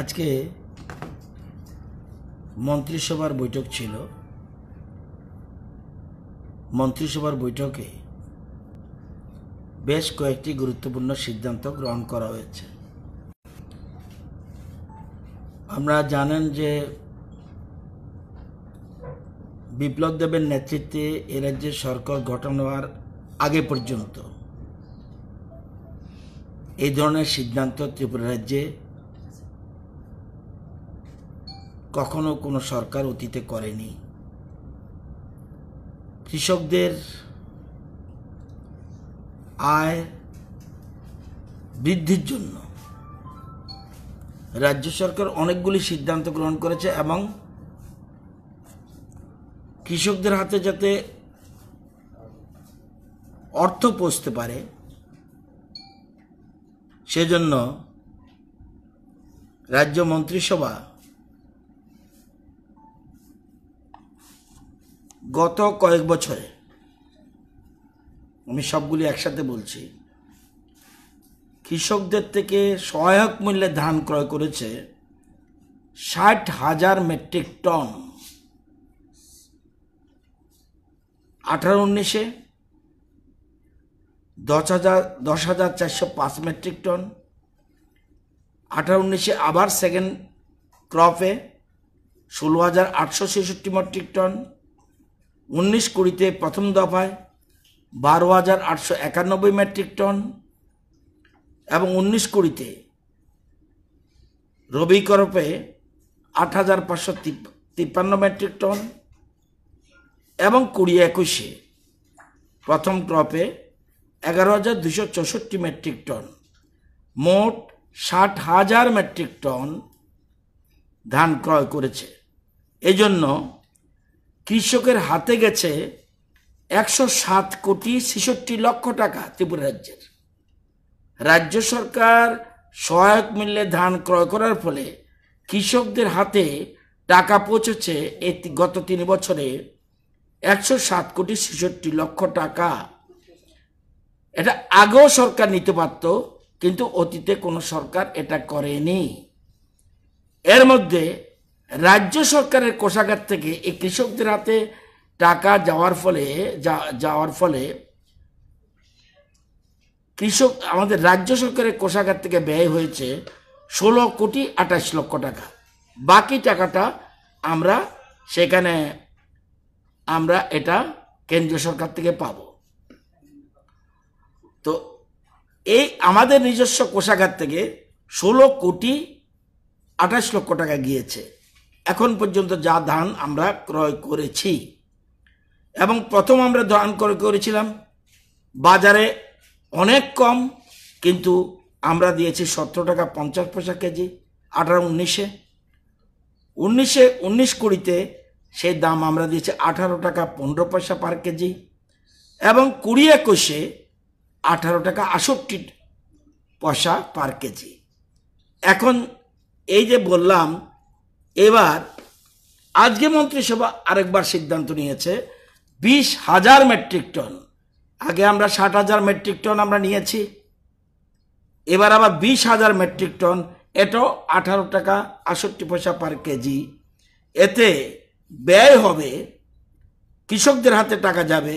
আজকে মন্ত্রিসভার বৈঠক ছিল মন্ত্রিসভার বৈঠকে বেশ কয়েকটি গুরুত্বপূর্ণ সিদ্ধান্ত গ্রহণ করা হয়েছে আমরা জানেন যে বিপ্লব দেবের নেতৃত্বে এ রাজ্যে সরকার গঠন হওয়ার আগে পর্যন্ত এই ধরনের সিদ্ধান্ত ত্রিপুরা রাজ্যে কখনো কোনো সরকার অতীতে করেনি কৃষকদের আয় বৃদ্ধির জন্য রাজ্য সরকার অনেকগুলি সিদ্ধান্ত গ্রহণ করেছে এবং কৃষকদের হাতে যাতে অর্থ পৌঁছতে পারে সেজন্য রাজ্য মন্ত্রিসভা গত কয়েক বছরে আমি সবগুলি একসাথে বলছি কৃষকদের থেকে সহায়ক মূল্যে ধান ক্রয় করেছে ষাট হাজার মেট্রিক টন আঠারো উনিশে দশ হাজার দশ হাজার চারশো পাঁচ মেট্রিক টন আঠারো উনিশে আবার সেকেন্ড ক্রপে ষোলো হাজার আটশো ছেষট্টি মেট্রিক টন উনিশ কুড়িতে প্রথম দফায় বারো হাজার আটশো একানব্বই মেট্রিক টন এবং উনিশ কুড়িতে রবি করপে আট হাজার পাঁচশো তিপ্পান্ন মেট্রিক টন এবং কুড়ি একুশে প্রথম ক্রপে এগারো হাজার দুশো চৌষট্টি মেট্রিক টন মোট ষাট হাজার মেট্রিক টন ধান ক্রয় করেছে এজন্য কৃষকের হাতে গেছে একশো সাত কোটি ছেষট্টি লক্ষ টাকা ত্রিপুরা রাজ্যের রাজ্য সরকার সহায়ক মূল্যে ধান ক্রয় করার ফলে কৃষকদের হাতে টাকা পৌঁছেছে এই গত তিন বছরে একশো সাত কোটি ছেষট্টি লক্ষ টাকা এটা আগেও সরকার নিতে পারত কিন্তু অতীতে কোনো সরকার এটা করেনি এর মধ্যে রাজ্য সরকারের কোষাগার থেকে এই কৃষকদের হাতে টাকা যাওয়ার ফলে যাওয়ার ফলে কৃষক আমাদের রাজ্য সরকারের কোষাগার থেকে ব্যয় হয়েছে ষোলো কোটি আঠাশ লক্ষ টাকা বাকি টাকাটা আমরা সেখানে আমরা এটা কেন্দ্রীয় সরকার থেকে পাব তো এই আমাদের নিজস্ব কোষাগার থেকে ষোলো কোটি আঠাশ লক্ষ টাকা গিয়েছে এখন পর্যন্ত যা ধান আমরা ক্রয় করেছি এবং প্রথম আমরা ধান ক্রয় করেছিলাম বাজারে অনেক কম কিন্তু আমরা দিয়েছি সতেরো টাকা পঞ্চাশ পয়সা কেজি আঠারো উনিশে উনিশে উনিশ কুড়িতে সেই দাম আমরা দিয়েছি আঠারো টাকা পনেরো পয়সা পার কেজি এবং কুড়ি একুশে আঠারো টাকা আষট্টি পয়সা পার কেজি এখন এই যে বললাম এবার আজকে মন্ত্রিসভা আরেকবার সিদ্ধান্ত নিয়েছে বিশ হাজার মেট্রিক টন আগে আমরা ষাট হাজার মেট্রিক টন আমরা নিয়েছি এবার আবার বিশ হাজার মেট্রিক টন এটাও আঠারো টাকা আষট্টি পয়সা পার কেজি এতে ব্যয় হবে কৃষকদের হাতে টাকা যাবে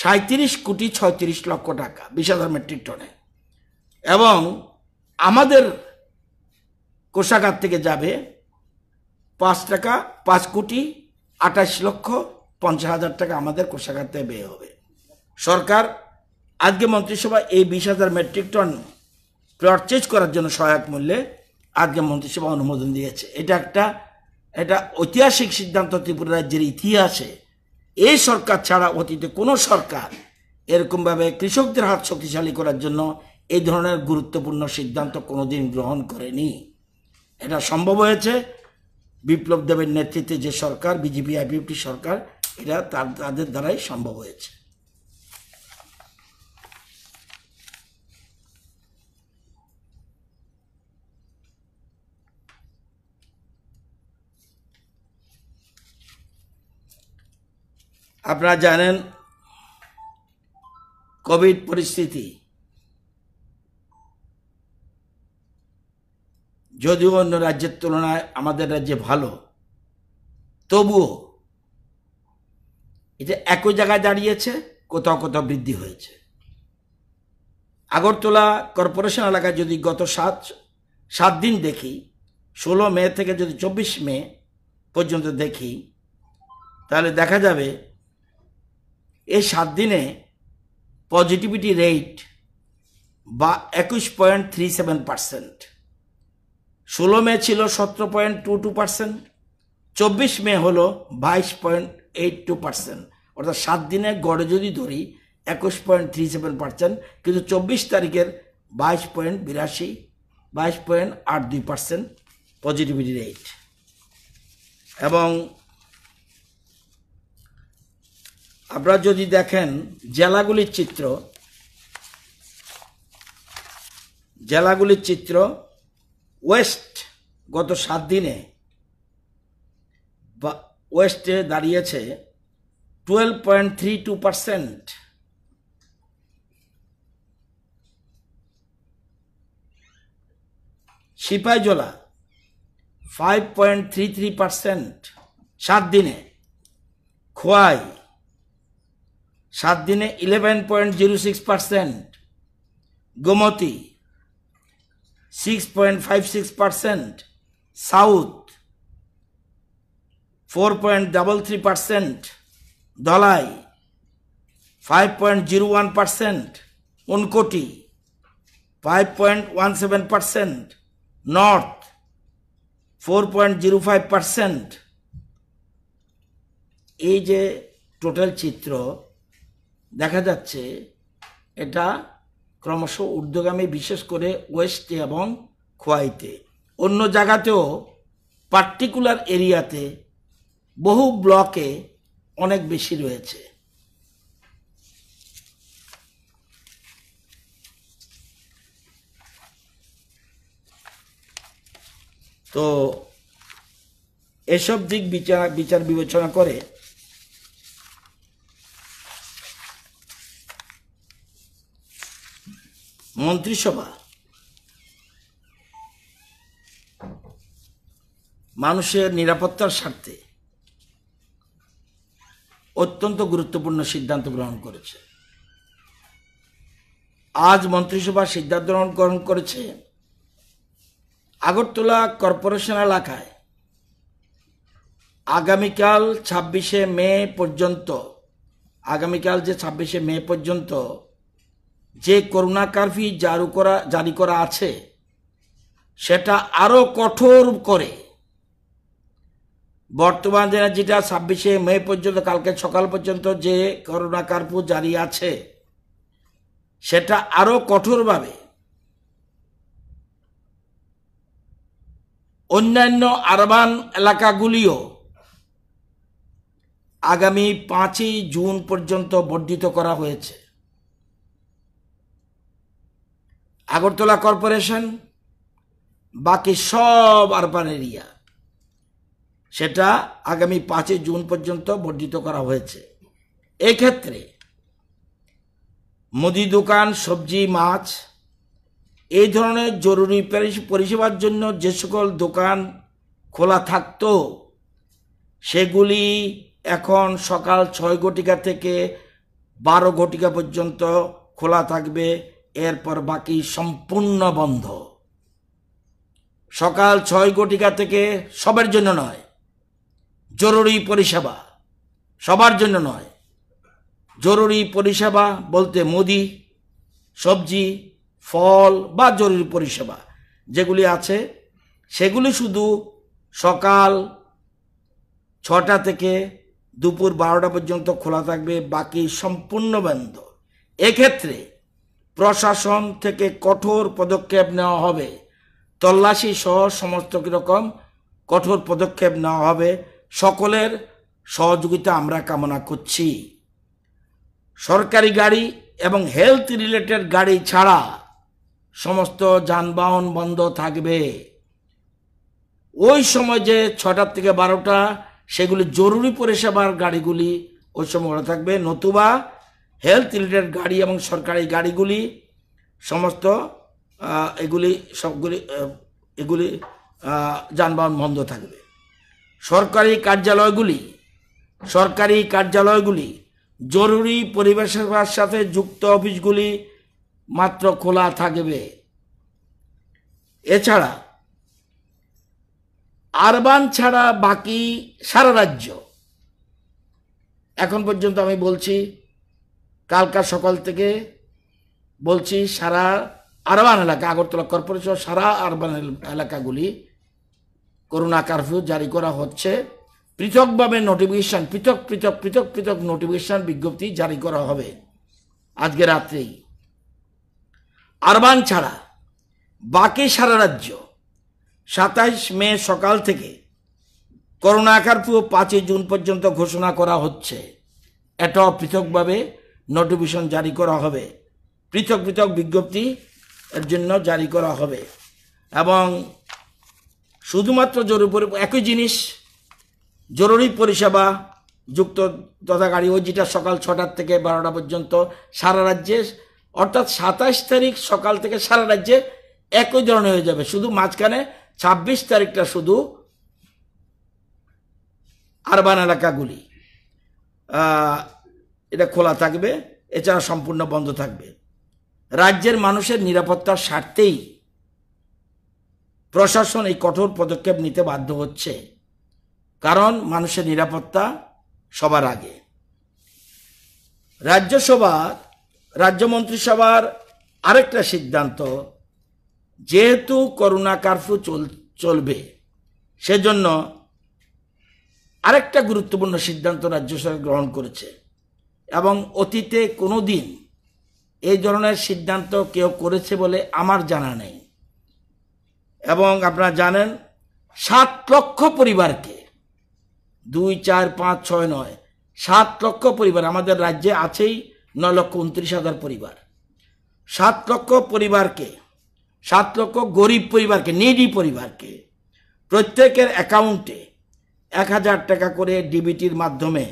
সাঁত্রিশ কোটি ছয়ত্রিশ লক্ষ টাকা বিশ হাজার মেট্রিক টনে এবং আমাদের কোষাগার থেকে যাবে পাঁচ টাকা পাঁচ কোটি আঠাশ লক্ষ পঞ্চাশ হাজার টাকা আমাদের কোষাগারতে ব্যয় হবে সরকার আজকে মন্ত্রিসভা এই বিশ হাজার মেট্রিক টন পারচেজ করার জন্য সহায়ক মূল্যে আজকে মন্ত্রিসভা অনুমোদন দিয়েছে এটা একটা এটা ঐতিহাসিক সিদ্ধান্ত ত্রিপুরা রাজ্যের ইতিহাসে এই সরকার ছাড়া অতীতে কোনো সরকার এরকমভাবে কৃষকদের হাত শক্তিশালী করার জন্য এই ধরনের গুরুত্বপূর্ণ সিদ্ধান্ত কোনোদিন গ্রহণ করেনি এটা সম্ভব হয়েছে বিপ্লব দেবের নেতৃত্বে যে সরকার বিজেপি আইপিএফটি সরকার এরা তাদের দ্বারাই সম্ভব হয়েছে আপনারা জানেন কোভিড পরিস্থিতি যদিও অন্য রাজ্যের তুলনায় আমাদের রাজ্যে ভালো তবুও এটা একই জায়গায় দাঁড়িয়েছে কোথাও কোথাও বৃদ্ধি হয়েছে আগরতলা কর্পোরেশন এলাকায় যদি গত সাত সাত দিন দেখি ষোলো মে থেকে যদি চব্বিশ মে পর্যন্ত দেখি তাহলে দেখা যাবে এই সাত দিনে পজিটিভিটি রেট বা একুশ পয়েন্ট থ্রি সেভেন পার্সেন্ট ষোলো মে ছিল সতেরো পয়েন্ট টু টু পার্সেন্ট চব্বিশ মে হলো বাইশ পয়েন্ট এইট টু পার্সেন্ট অর্থাৎ সাত দিনে গড়ে যদি ধরি একুশ পয়েন্ট থ্রি সেভেন পার্সেন্ট কিন্তু চব্বিশ তারিখের বাইশ পয়েন্ট বিরাশি বাইশ পয়েন্ট আট দুই পার্সেন্ট পজিটিভিটি রেট এবং আপনারা যদি দেখেন জেলাগুলির চিত্র জেলাগুলির চিত্র ওয়েস্ট গত সাত দিনে ওয়েস্টে দাঁড়িয়েছে twelve point three two percent Sepahijala five point three three percent সাত দিনে খোয়াই সাত দিনে eleven point zero six percent Gomati six point five six percent south four point double three percent Dhalai five point zero one percent five point one seven percent north four point zero five percent এই যে total চিত্র দেখা যাচ্ছে এটা ক্রমশ ঊর্ধ্বগামী বিশেষ করে ওয়েস্টে এবং খোয়াইতে অন্য জায়গাতেও পার্টিকুলার এরিয়াতে বহু ব্লকে অনেক বেশি রয়েছে তো এসব দিক বিচার বিচার বিবেচনা করে মন্ত্রিসভা মানুষের নিরাপত্তার স্বার্থে অত্যন্ত গুরুত্বপূর্ণ সিদ্ধান্ত গ্রহণ করেছে আজ মন্ত্রিসভা সিদ্ধান্ত গ্রহণ করেছে আগরতলা কর্পোরেশন এলাকায় আগামীকাল ছাব্বিশে মে পর্যন্ত আগামীকাল যে ছাব্বিশে মে পর্যন্ত যে করোনা কারফি জারু করা জারি করা আছে সেটা আরও কঠোর করে বর্তমান দিনে যেটা ছাব্বিশে মে পর্যন্ত কালকে সকাল পর্যন্ত যে করোনা কারফু জারি আছে সেটা আরও কঠোরভাবে অন্যান্য আরবান এলাকাগুলিও আগামী পাঁচই জুন পর্যন্ত বর্ধিত করা হয়েছে আগরতলা কর্পোরেশন বাকি সব আরবান এরিয়া সেটা আগামী পাঁচই জুন পর্যন্ত বর্ধিত করা হয়েছে এক্ষেত্রে মুদি দোকান সবজি মাছ এই ধরনের জরুরি পরিষেবার জন্য যে সকল দোকান খোলা থাকত সেগুলি এখন সকাল ছয় ঘটিকা থেকে বারো ঘটিকা পর্যন্ত খোলা থাকবে এরপর বাকি সম্পূর্ণ বন্ধ সকাল ছয় ঘটিকা থেকে সবার জন্য নয় জরুরি পরিষেবা সবার জন্য নয় জরুরি পরিষেবা বলতে মুদি সবজি ফল বা জরুরি পরিষেবা যেগুলি আছে সেগুলি শুধু সকাল ছটা থেকে দুপুর বারোটা পর্যন্ত খোলা থাকবে বাকি সম্পূর্ণ বন্ধ এক্ষেত্রে প্রশাসন থেকে কঠোর পদক্ষেপ নেওয়া হবে তল্লাশি সহ সমস্ত রকম কঠোর পদক্ষেপ নেওয়া হবে সকলের সহযোগিতা আমরা কামনা করছি সরকারি গাড়ি এবং হেলথ রিলেটেড গাড়ি ছাড়া সমস্ত যানবাহন বন্ধ থাকবে ওই সময় যে ছটার থেকে বারোটা সেগুলি জরুরি পরিষেবার গাড়িগুলি ওই সময় থাকবে নতুবা হেলথ রিলেটেড গাড়ি এবং সরকারি গাড়িগুলি সমস্ত এগুলি সবগুলি এগুলি যানবাহন বন্ধ থাকবে সরকারি কার্যালয়গুলি সরকারি কার্যালয়গুলি জরুরি পরিবেশের সাথে যুক্ত অফিসগুলি মাত্র খোলা থাকবে এছাড়া আরবান ছাড়া বাকি সারা রাজ্য এখন পর্যন্ত আমি বলছি কালকা সকাল থেকে বলছি সারা আরবান এলাকা আগরতলা কর্পোরেশন সারা আরবান এলাকাগুলি করোনা কারফিউ জারি করা হচ্ছে পৃথকভাবে নোটিফিকেশান পৃথক পৃথক পৃথক পৃথক নোটিফিকেশান বিজ্ঞপ্তি জারি করা হবে আজকে রাত্রেই আরবান ছাড়া বাকি সারা রাজ্য সাতাইশ মে সকাল থেকে করোনা কারফিউ পাঁচই জুন পর্যন্ত ঘোষণা করা হচ্ছে এটাও পৃথকভাবে নোটিফিকেশন জারি করা হবে পৃথক পৃথক বিজ্ঞপ্তি এর জন্য জারি করা হবে এবং শুধুমাত্র জরুরি একই জিনিস জরুরি পরিষেবা যুক্ত তথা গাড়ি ও যেটা সকাল ছটার থেকে বারোটা পর্যন্ত সারা রাজ্যে অর্থাৎ সাতাশ তারিখ সকাল থেকে সারা রাজ্যে একই ধরনের হয়ে যাবে শুধু মাঝখানে ২৬ তারিখটা শুধু আরবান এলাকাগুলি এটা খোলা থাকবে এছাড়া সম্পূর্ণ বন্ধ থাকবে রাজ্যের মানুষের নিরাপত্তার স্বার্থেই প্রশাসন এই কঠোর পদক্ষেপ নিতে বাধ্য হচ্ছে কারণ মানুষের নিরাপত্তা সবার আগে রাজ্যসভার রাজ্য মন্ত্রিসভার আরেকটা সিদ্ধান্ত যেহেতু করোনা কারফিউ চল চলবে সেজন্য আরেকটা গুরুত্বপূর্ণ সিদ্ধান্ত রাজ্য সরকার গ্রহণ করেছে এবং অতীতে কোনো দিন এই ধরনের সিদ্ধান্ত কেউ করেছে বলে আমার জানা নেই এবং আপনারা জানেন সাত লক্ষ পরিবারকে দুই চার পাঁচ ছয় নয় সাত লক্ষ পরিবার আমাদের রাজ্যে আছেই নয় লক্ষ উনত্রিশ হাজার পরিবার সাত লক্ষ পরিবারকে সাত লক্ষ গরিব পরিবারকে নিডি পরিবারকে প্রত্যেকের অ্যাকাউন্টে এক হাজার টাকা করে ডিবিটির মাধ্যমে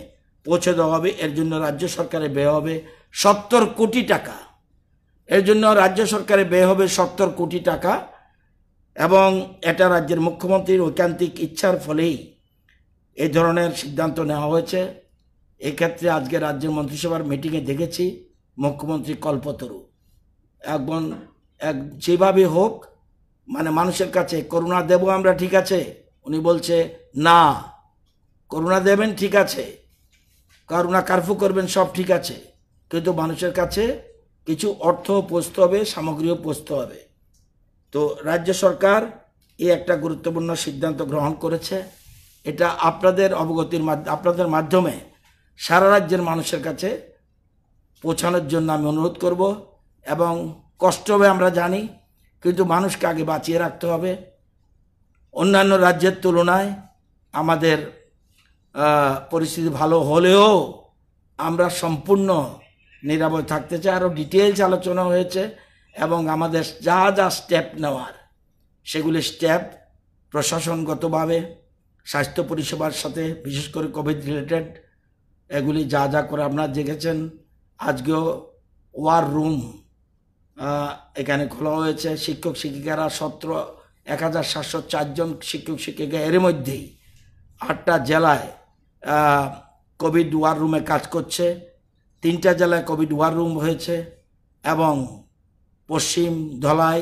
পৌঁছে দেওয়া হবে এর জন্য রাজ্য সরকারে ব্যয় হবে সত্তর কোটি টাকা এর জন্য রাজ্য সরকারে ব্যয় হবে সত্তর কোটি টাকা এবং এটা রাজ্যের মুখ্যমন্ত্রীর ঐকান্তিক ইচ্ছার ফলেই এই ধরনের সিদ্ধান্ত নেওয়া হয়েছে এক্ষেত্রে আজকে রাজ্যের মন্ত্রিসভার মিটিংয়ে দেখেছি মুখ্যমন্ত্রী কল্পতরু একবন এক যেভাবে হোক মানে মানুষের কাছে করুণা দেব আমরা ঠিক আছে উনি বলছে না করুণা দেবেন ঠিক আছে করুণা কার্ফু করবেন সব ঠিক আছে কিন্তু মানুষের কাছে কিছু অর্থ পৌঁছতে হবে সামগ্রীও পৌঁছতে হবে তো রাজ্য সরকার এই একটা গুরুত্বপূর্ণ সিদ্ধান্ত গ্রহণ করেছে এটা আপনাদের অবগতির আপনাদের মাধ্যমে সারা রাজ্যের মানুষের কাছে পৌঁছানোর জন্য আমি অনুরোধ করব এবং কষ্ট হবে আমরা জানি কিন্তু মানুষকে আগে বাঁচিয়ে রাখতে হবে অন্যান্য রাজ্যের তুলনায় আমাদের পরিস্থিতি ভালো হলেও আমরা সম্পূর্ণ নিরাপদ থাকতে চাই আরও ডিটেলস আলোচনা হয়েছে এবং আমাদের যা যা স্টেপ নেওয়ার সেগুলি স্টেপ প্রশাসনগতভাবে স্বাস্থ্য পরিষেবার সাথে বিশেষ করে কোভিড রিলেটেড এগুলি যা যা করে আপনারা দেখেছেন আজকেও ওয়ার রুম এখানে খোলা হয়েছে শিক্ষক শিক্ষিকারা সত্র এক হাজার সাতশো চারজন শিক্ষক শিক্ষিকা এর মধ্যেই আটটা জেলায় কোভিড ওয়ার রুমে কাজ করছে তিনটা জেলায় কোভিড ওয়ার রুম হয়েছে এবং পশ্চিম ধলাই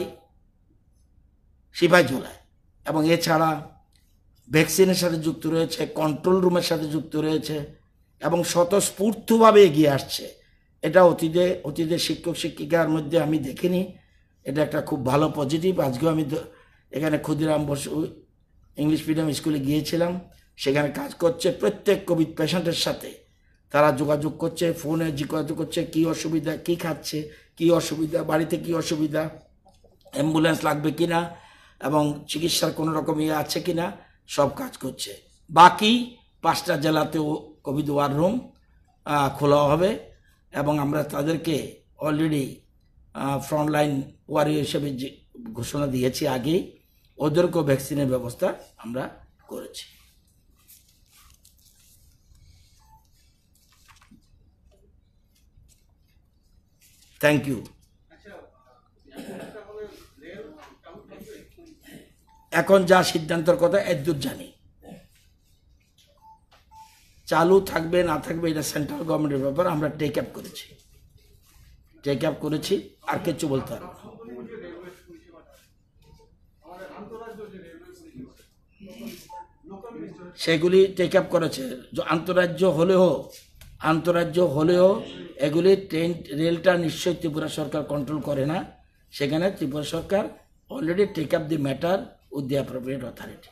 সিপাহীঝোলায় এবং এছাড়া ভ্যাকসিনের সাথে যুক্ত রয়েছে কন্ট্রোল রুমের সাথে যুক্ত রয়েছে এবং স্বতঃস্ফূর্তভাবে এগিয়ে আসছে এটা অতীতে অতীতের শিক্ষক শিক্ষিকার মধ্যে আমি দেখিনি এটা একটা খুব ভালো পজিটিভ আজকেও আমি এখানে ক্ষুদিরাম বসু ইংলিশ মিডিয়াম স্কুলে গিয়েছিলাম সেখানে কাজ করছে প্রত্যেক কোভিড পেশেন্টের সাথে তারা যোগাযোগ করছে ফোনে যোগাযোগ করছে কি অসুবিধা কি খাচ্ছে কি অসুবিধা বাড়িতে কি অসুবিধা অ্যাম্বুলেন্স লাগবে কি না এবং চিকিৎসার কোনো রকম ইয়ে আছে কি না সব কাজ করছে বাকি পাঁচটা জেলাতেও কোভিড ওয়ার রুম খোলা হবে এবং আমরা তাদেরকে অলরেডি ফ্রন্টলাইন ওয়ারিয়র হিসেবে ঘোষণা দিয়েছি আগেই ওদেরকেও ভ্যাকসিনের ব্যবস্থা আমরা করেছি থ্যাংক ইউ এখন যা সিদ্ধান্তের কথা এদূর জানি চালু থাকবে না থাকবে এটা সেন্ট্রাল গভর্নমেন্টের ব্যাপার আমরা টেক আপ করেছি টেক আপ করেছি আর কিছু বলতে হবে সেগুলি টেক আপ করেছে আন্তরাজ্য হলেও আন্তরাজ্য হলেও এগুলি ট্রেন রেলটা নিশ্চয়ই ত্রিপুরা সরকার কন্ট্রোল করে না সেখানে ত্রিপুরা সরকার already take up the matter with the appropriate authority